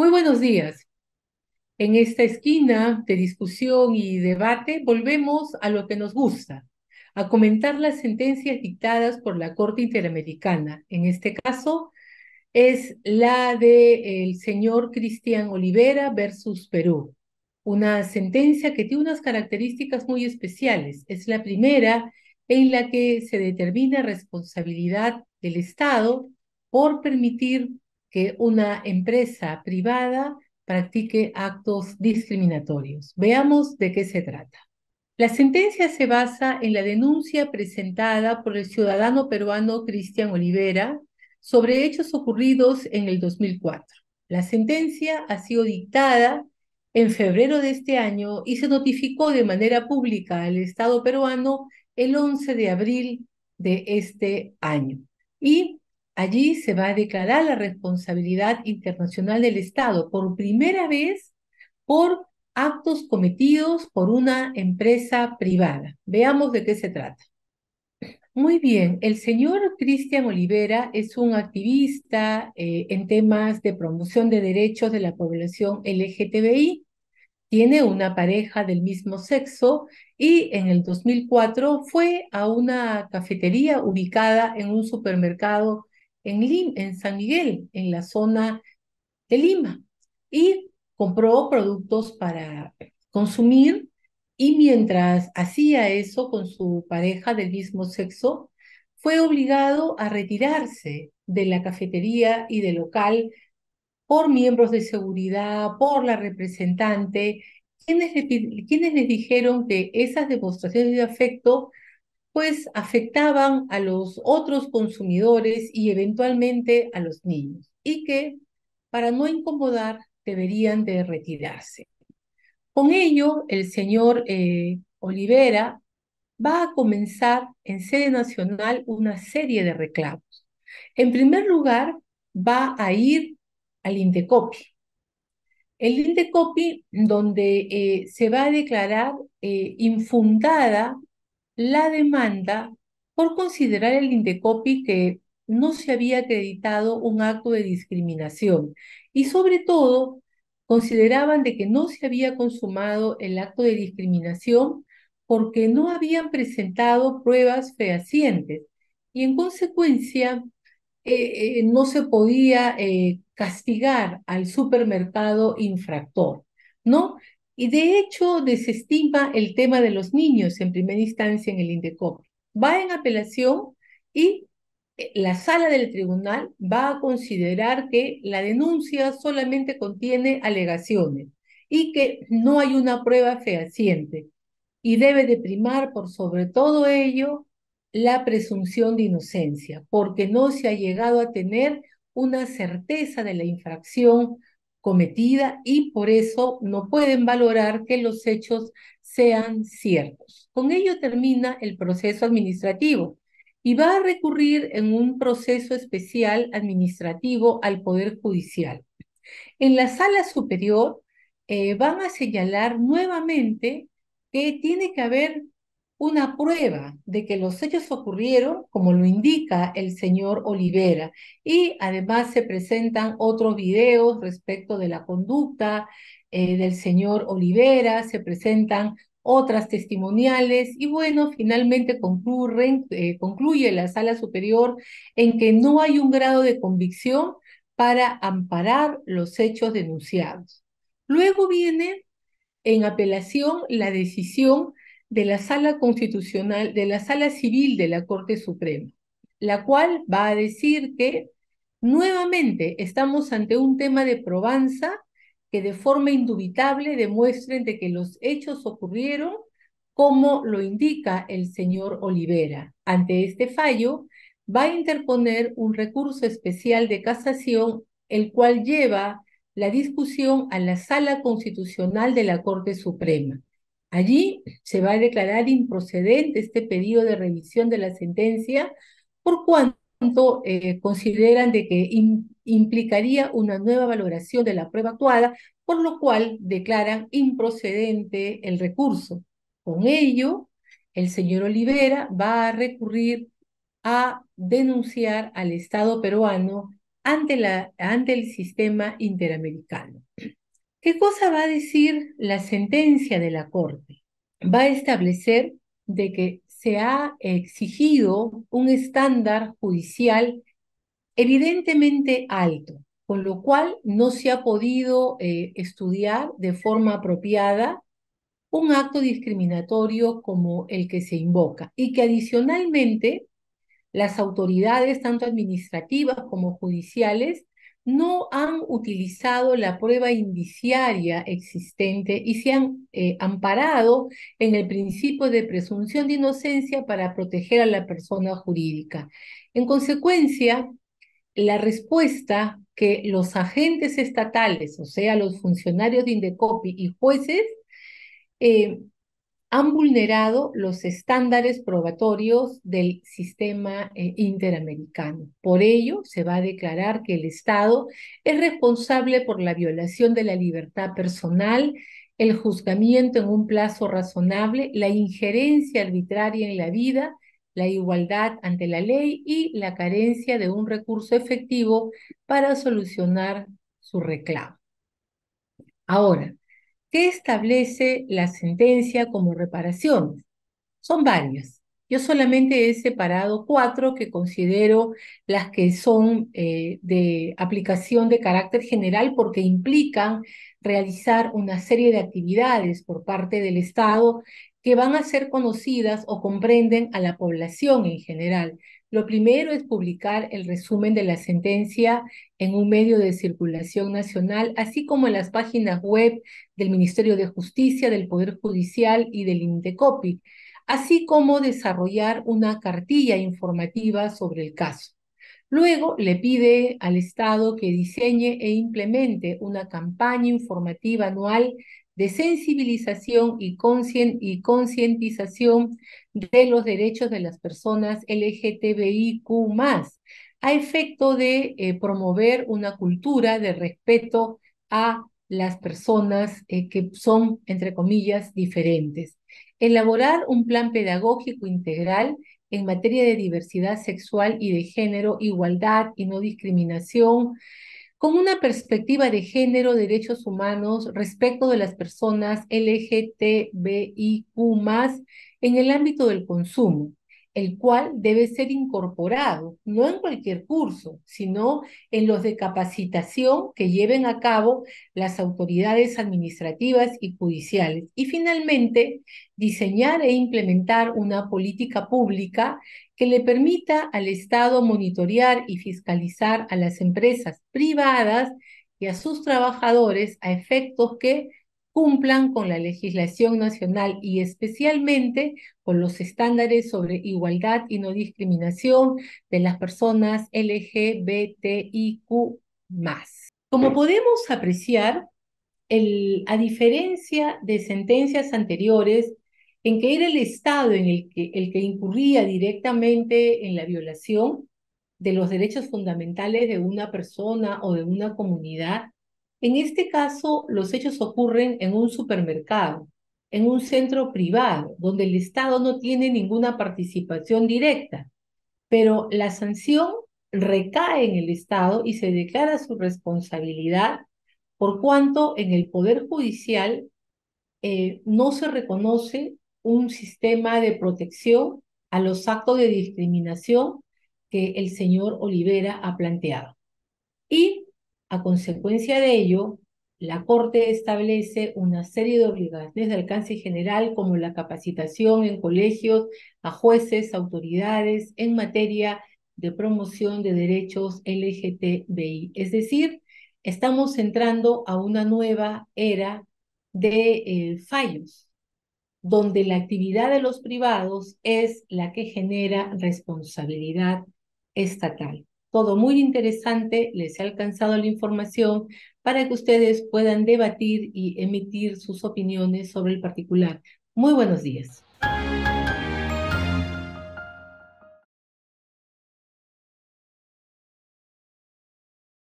Muy buenos días. En esta esquina de discusión y debate volvemos a lo que nos gusta, a comentar las sentencias dictadas por la Corte Interamericana. En este caso es la de el señor Cristian Olivera versus Perú. Una sentencia que tiene unas características muy especiales. Es la primera en la que se determina responsabilidad del Estado por permitir que una empresa privada practique actos discriminatorios. Veamos de qué se trata. La sentencia se basa en la denuncia presentada por el ciudadano peruano Cristian Olivera sobre hechos ocurridos en el 2004. La sentencia ha sido dictada en febrero de este año y se notificó de manera pública al Estado peruano el 11 de abril de este año. Y Allí se va a declarar la responsabilidad internacional del Estado por primera vez por actos cometidos por una empresa privada. Veamos de qué se trata. Muy bien, el señor Cristian Olivera es un activista eh, en temas de promoción de derechos de la población LGTBI. Tiene una pareja del mismo sexo y en el 2004 fue a una cafetería ubicada en un supermercado en, San Miguel, en la zona de Lima, y compró productos para consumir y mientras hacía eso con su pareja del mismo sexo, fue obligado a retirarse de la cafetería y del local por miembros de seguridad, por la representante, quienes, quienes les dijeron que esas demostraciones de afecto pues afectaban a los otros consumidores y eventualmente a los niños, y que para no incomodar deberían de retirarse. Con ello, el señor eh, Olivera va a comenzar en sede nacional una serie de reclamos. En primer lugar, va a ir al Indecopi. El Indecopi, donde eh, se va a declarar eh, infundada la demanda por considerar el Indecopi que no se había acreditado un acto de discriminación y sobre todo consideraban de que no se había consumado el acto de discriminación porque no habían presentado pruebas fehacientes y en consecuencia eh, eh, no se podía eh, castigar al supermercado infractor, ¿no? Y de hecho desestima el tema de los niños en primera instancia en el INDECOP. Va en apelación y eh, la sala del tribunal va a considerar que la denuncia solamente contiene alegaciones y que no hay una prueba fehaciente y debe de primar por sobre todo ello la presunción de inocencia, porque no se ha llegado a tener una certeza de la infracción cometida y por eso no pueden valorar que los hechos sean ciertos. Con ello termina el proceso administrativo y va a recurrir en un proceso especial administrativo al Poder Judicial. En la sala superior eh, van a señalar nuevamente que tiene que haber una prueba de que los hechos ocurrieron, como lo indica el señor Olivera. Y además se presentan otros videos respecto de la conducta eh, del señor Olivera, se presentan otras testimoniales y bueno, finalmente eh, concluye la sala superior en que no hay un grado de convicción para amparar los hechos denunciados. Luego viene en apelación la decisión de la Sala Constitucional, de la Sala Civil de la Corte Suprema, la cual va a decir que nuevamente estamos ante un tema de probanza que de forma indubitable demuestren de que los hechos ocurrieron como lo indica el señor Olivera. Ante este fallo, va a interponer un recurso especial de casación, el cual lleva la discusión a la Sala Constitucional de la Corte Suprema. Allí se va a declarar improcedente este pedido de revisión de la sentencia por cuanto eh, consideran de que implicaría una nueva valoración de la prueba actuada, por lo cual declaran improcedente el recurso. Con ello, el señor Olivera va a recurrir a denunciar al Estado peruano ante el sistema interamericano. ¿Qué cosa va a decir la sentencia de la Corte? Va a establecer de que se ha exigido un estándar judicial evidentemente alto, con lo cual no se ha podido eh, estudiar de forma apropiada un acto discriminatorio como el que se invoca y que adicionalmente las autoridades, tanto administrativas como judiciales, no han utilizado la prueba indiciaria existente y se han eh, amparado en el principio de presunción de inocencia para proteger a la persona jurídica. En consecuencia, la respuesta que los agentes estatales, o sea, los funcionarios de Indecopi y jueces, eh, han vulnerado los estándares probatorios del sistema eh, interamericano. Por ello, se va a declarar que el Estado es responsable por la violación de la libertad personal, el juzgamiento en un plazo razonable, la injerencia arbitraria en la vida, la igualdad ante la ley y la carencia de un recurso efectivo para solucionar su reclamo. Ahora, ¿Qué establece la sentencia como reparación? Son varias. Yo solamente he separado cuatro que considero las que son eh, de aplicación de carácter general porque implican realizar una serie de actividades por parte del Estado que van a ser conocidas o comprenden a la población en general, lo primero es publicar el resumen de la sentencia en un medio de circulación nacional, así como en las páginas web del Ministerio de Justicia, del Poder Judicial y del INDECOPI, así como desarrollar una cartilla informativa sobre el caso. Luego le pide al Estado que diseñe e implemente una campaña informativa anual de sensibilización y concientización de los derechos de las personas LGTBIQ a efecto de eh, promover una cultura de respeto a las personas eh, que son, entre comillas, diferentes. Elaborar un plan pedagógico integral en materia de diversidad sexual y de género, igualdad y no discriminación, con una perspectiva de género, derechos humanos, respecto de las personas LGTBIQ, en el ámbito del consumo, el cual debe ser incorporado, no en cualquier curso, sino en los de capacitación que lleven a cabo las autoridades administrativas y judiciales. Y finalmente, diseñar e implementar una política pública que le permita al Estado monitorear y fiscalizar a las empresas privadas y a sus trabajadores a efectos que cumplan con la legislación nacional y especialmente con los estándares sobre igualdad y no discriminación de las personas LGBTIQ. Como podemos apreciar, a diferencia de sentencias anteriores, en que era el Estado el que incurría directamente en la violación de los derechos fundamentales de una persona o de una comunidad, en este caso, los hechos ocurren en un supermercado, en un centro privado, donde el Estado no tiene ninguna participación directa, pero la sanción recae en el Estado y se declara su responsabilidad por cuanto en el Poder Judicial eh, no se reconoce un sistema de protección a los actos de discriminación que el señor Olivera ha planteado. Y a consecuencia de ello, la Corte establece una serie de obligaciones de alcance general como la capacitación en colegios a jueces, autoridades en materia de promoción de derechos LGTBI. Es decir, estamos entrando a una nueva era de eh, fallos, donde la actividad de los privados es la que genera responsabilidad estatal todo muy interesante, les he alcanzado la información para que ustedes puedan debatir y emitir sus opiniones sobre el particular. Muy buenos días.